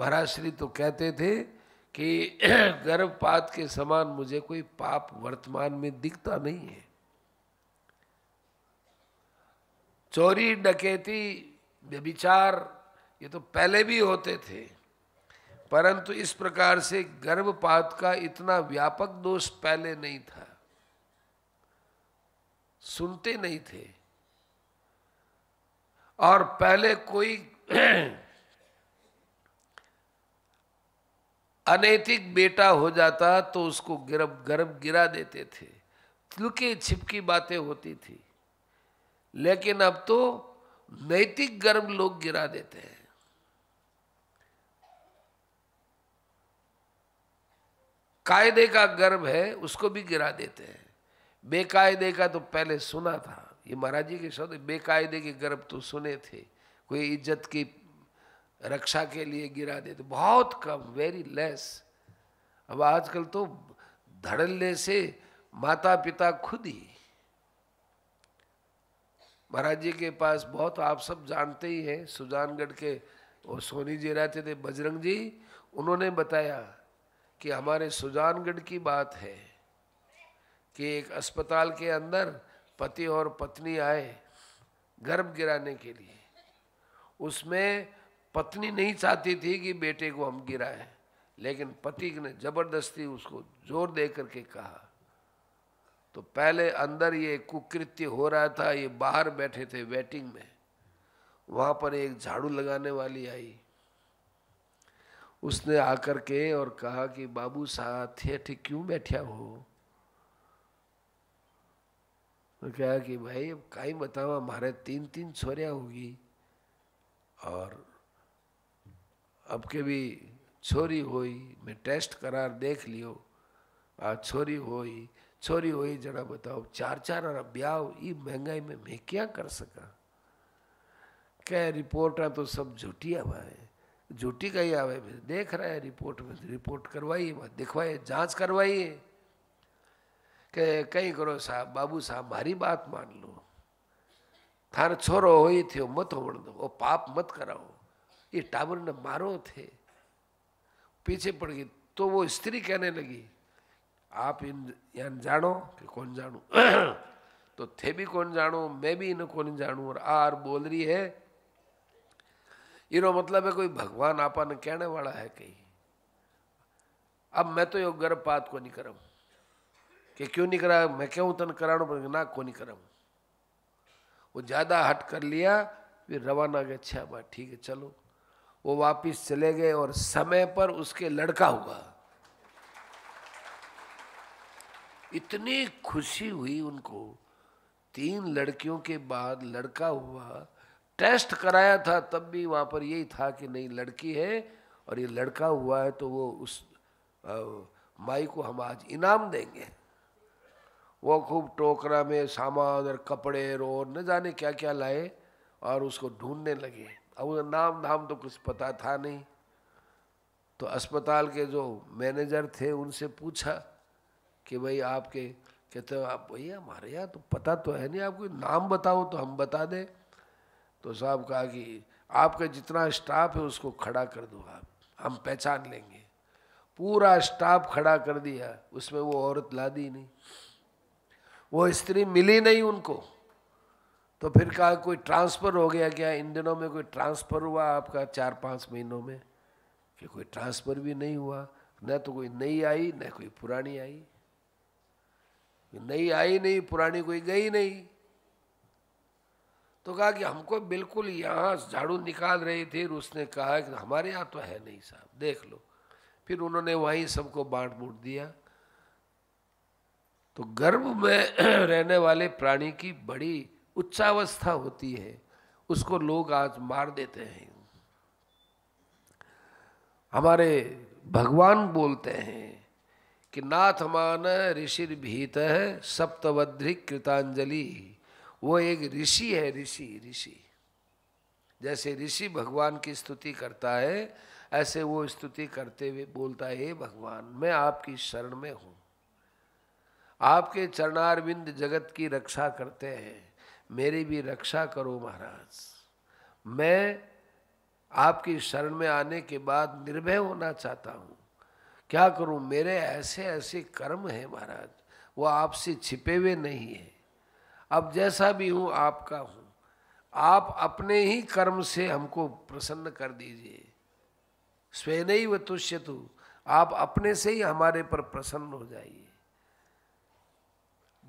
महाराज श्री तो कहते थे कि गर्भपात के समान मुझे कोई पाप वर्तमान में दिखता नहीं है चोरी डकैती व्यभिचार ये तो पहले भी होते थे परंतु इस प्रकार से गर्भपात का इतना व्यापक दोष पहले नहीं था सुनते नहीं थे और पहले कोई अनैतिक बेटा हो जाता तो उसको गर्भ गर्भ गिरा देते थे लुकी छिपकी बातें होती थी लेकिन अब तो नैतिक गर्भ लोग गिरा देते हैं कायदे का गर्भ है उसको भी गिरा देते हैं बेकायदे का तो पहले सुना था ये महाराज जी के शब्द बेकायदे के गर्भ तो सुने थे कोई इज्जत की रक्षा के लिए गिरा देते तो बहुत कम वेरी लेस अब आजकल तो धड़ल्ले से माता पिता खुद ही महाराज जी के पास बहुत आप सब जानते ही हैं सुजानगढ़ के वो सोनी जी रहते थे बजरंग जी उन्होंने बताया कि हमारे सुजानगढ़ की बात है कि एक अस्पताल के अंदर पति और पत्नी आए गर्भ गिराने के लिए उसमें पत्नी नहीं चाहती थी कि बेटे को हम गिराए लेकिन पति ने जबरदस्ती उसको जोर दे करके कहा तो पहले अंदर ये कुकृत्य हो रहा था ये बाहर बैठे थे वेटिंग में वहां पर एक झाड़ू लगाने वाली आई उसने आकर के और कहा कि बाबू साहब थे क्यों बैठा हो तो कहा कि भाई अब का बताओ हमारे तीन तीन छोरिया होगी और अब के भी छोरी हो मैं टेस्ट करार देख लियो आ छोरी हुई छोरी हुई जरा बताओ चार चार और ब्याह ई महंगाई में मैं क्या कर सका क्या रिपोर्ट तो सब झूठी आवा है झूठी कही आवे में देख रहा है रिपोर्ट में रिपोर्ट करवाइए मत दिखवाइए जांच करवाइए के कहीं करो साहब बाबू साहब मारी बात मान लो थार छोरो हो ही मत हो दो पाप मत कराओ ये टावर ने मारो थे पीछे पड़ गई तो वो स्त्री कहने लगी आप इन यान जानो कि कौन जानू तो थे भी कौन जानो मैं भी इन कौन जानू और आर बोल रही है इनो मतलब है कोई भगवान आपा ने कहने वाला है कहीं अब मैं तो यो गर्भपात को नहीं करम कि क्यों नहीं करा मैं क्यों तन कराणो पर ना को नहीं करम वो ज्यादा हट कर लिया फिर रवाना गया अच्छा बात ठीक है चलो वो वापिस चले गए और समय पर उसके लड़का हुआ इतनी खुशी हुई उनको तीन लड़कियों के बाद लड़का हुआ टेस्ट कराया था तब भी वहाँ पर यही था कि नहीं लड़की है और ये लड़का हुआ है तो वो उस आ, माई को हम आज इनाम देंगे वो खूब टोकरा में सामान और कपड़े रो न जाने क्या क्या लाए और उसको ढूंढने लगे अब नाम धाम तो कुछ पता था नहीं तो अस्पताल के जो मैनेजर थे उनसे पूछा कि भाई आपके कहते हो आप भैया हमारे यहाँ तो पता तो है नहीं आपको नाम बताओ तो हम बता दें तो साहब कहा कि आपका जितना स्टाफ है उसको खड़ा कर दो आप हम पहचान लेंगे पूरा स्टाफ खड़ा कर दिया उसमें वो औरत ला दी नहीं वो स्त्री मिली नहीं उनको तो फिर कहा कोई ट्रांसफ़र हो गया क्या इन दिनों में कोई ट्रांसफ़र हुआ आपका चार पाँच महीनों में कि कोई ट्रांसफ़र भी नहीं हुआ न तो कोई नई आई न कोई पुरानी आई नई आई नहीं पुरानी कोई गई नहीं तो कहा कि हमको बिल्कुल यहाँ झाड़ू निकाल रहे थे उसने कहा कि हमारे यहाँ तो है नहीं साहब देख लो फिर उन्होंने वहीं सबको बांट बूट दिया तो गर्भ में रहने वाले प्राणी की बड़ी उच्चावस्था होती है उसको लोग आज मार देते हैं हमारे भगवान बोलते हैं कि नाथमान ऋषि भीत सप्तवध्रिक कृतांजलि वो एक ऋषि है ऋषि ऋषि जैसे ऋषि भगवान की स्तुति करता है ऐसे वो स्तुति करते हुए बोलता है हे भगवान मैं आपकी शरण में हूँ आपके चरणारविंद जगत की रक्षा करते हैं मेरी भी रक्षा करो महाराज मैं आपकी शरण में आने के बाद निर्भय होना चाहता हूँ क्या करूँ मेरे ऐसे ऐसे कर्म हैं महाराज वो आपसे छिपे हुए नहीं है अब जैसा भी हूँ आपका हूँ आप अपने ही कर्म से हमको प्रसन्न कर दीजिए स्वयं ही व तुष्य तु आप अपने से ही हमारे पर प्रसन्न हो जाइए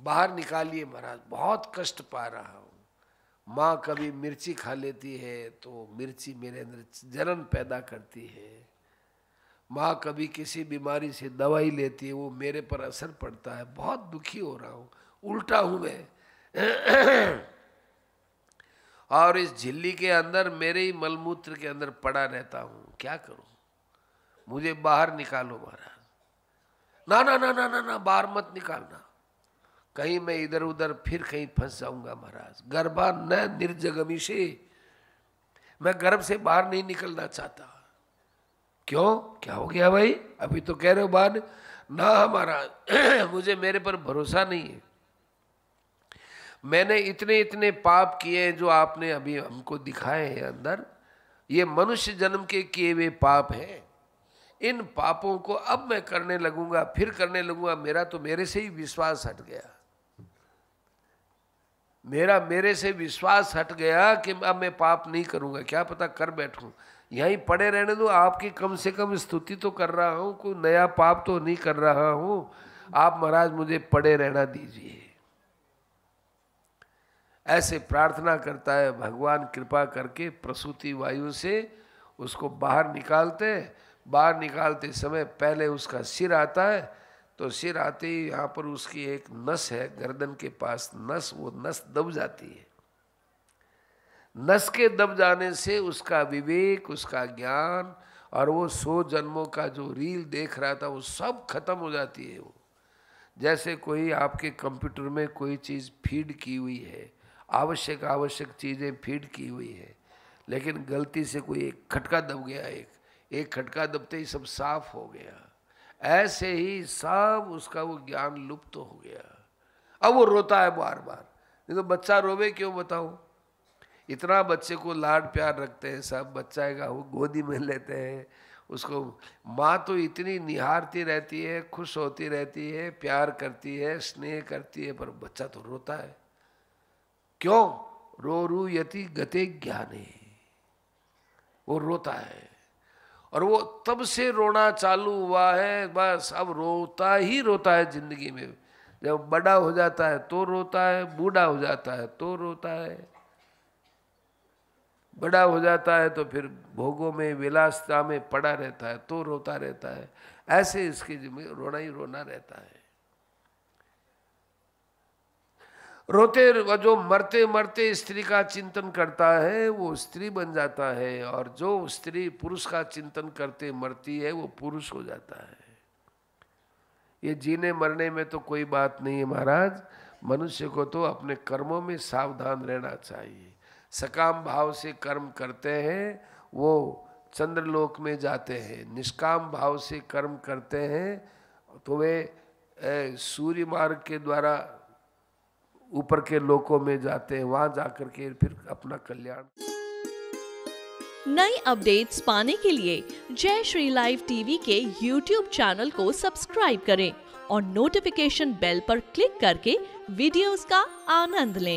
बाहर निकालिए महाराज बहुत कष्ट पा रहा हूँ माँ कभी मिर्ची खा लेती है तो मिर्ची मेरे अंदर जलन पैदा करती है माँ कभी किसी बीमारी से दवाई लेती है वो मेरे पर असर पड़ता है बहुत दुखी हो रहा हूँ उल्टा हूँ मैं और इस झिल्ली के अंदर मेरे ही मलमूत्र के अंदर पड़ा रहता हूँ क्या करूँ मुझे बाहर निकालो महाराज ना ना ना ना ना ना बाहर मत निकालना कहीं मैं इधर उधर फिर कहीं फंस जाऊंगा महाराज गर्भा न निर्जगमी से मैं गर्भ से बाहर नहीं निकलना चाहता क्यों क्या हो गया भाई अभी तो कह रहे हो बाद ना हमारा मुझे मेरे पर भरोसा नहीं है मैंने इतने इतने पाप किए हैं जो आपने अभी हमको दिखाए हैं अंदर ये मनुष्य जन्म के किए हुए पाप हैं इन पापों को अब मैं करने लगूंगा फिर करने लगूंगा मेरा तो मेरे से ही विश्वास हट गया मेरा मेरे से विश्वास हट गया कि अब मैं पाप नहीं करूंगा क्या पता कर बैठूं यहीं पड़े रहने दो आपकी कम से कम स्तुति तो कर रहा हूं कोई नया पाप तो नहीं कर रहा हूं आप महाराज मुझे पड़े रहना दीजिए ऐसे प्रार्थना करता है भगवान कृपा करके प्रसूति वायु से उसको बाहर निकालते बाहर निकालते समय पहले उसका सिर आता है तो सिर आते ही यहाँ पर उसकी एक नस है गर्दन के पास नस वो नस दब जाती है नस के दब जाने से उसका विवेक उसका ज्ञान और वो सो जन्मों का जो रील देख रहा था वो सब खत्म हो जाती है वो जैसे कोई आपके कंप्यूटर में कोई चीज़ फीड की हुई है आवश्यक आवश्यक चीज़ें फीड की हुई है लेकिन गलती से कोई एक खटका दब गया एक एक खटका दबते ही सब साफ हो गया ऐसे ही सब उसका वो ज्ञान लुप्त तो हो गया अब वो रोता है बार बार नहीं तो बच्चा रोवे क्यों बताओ इतना बच्चे को लाड प्यार रखते हैं सब बच्चा है वो गोदी में लेते हैं उसको माँ तो इतनी निहारती रहती है खुश होती रहती है प्यार करती है स्नेह करती है पर बच्चा तो रोता है क्यों रो रू यति गते ज्ञाने वो रोता है और वो तब से रोना चालू हुआ है बस अब रोता ही रोता है जिंदगी में जब बड़ा हो जाता है तो रोता है बूढ़ा हो जाता है तो रोता है बड़ा हो जाता है तो फिर भोगों में विलासता में पड़ा रहता है तो रोता रहता है ऐसे इसके जिंदगी रोना ही रोना रहता है रोते जो मरते मरते स्त्री का चिंतन करता है वो स्त्री बन जाता है और जो स्त्री पुरुष का चिंतन करते मरती है वो पुरुष हो जाता है ये जीने मरने में तो कोई बात नहीं है महाराज मनुष्य को तो अपने कर्मों में सावधान रहना चाहिए सकाम भाव से कर्म करते हैं वो चंद्रलोक में जाते हैं निष्काम भाव से कर्म करते हैं तो वे सूर्य मार्ग के द्वारा ऊपर के लोकों में जाते हैं वहाँ जाकर के फिर अपना कल्याण नई अपडेट्स पाने के लिए जय श्री लाइव टीवी के यूट्यूब चैनल को सब्सक्राइब करें और नोटिफिकेशन बेल पर क्लिक करके वीडियोस का आनंद लें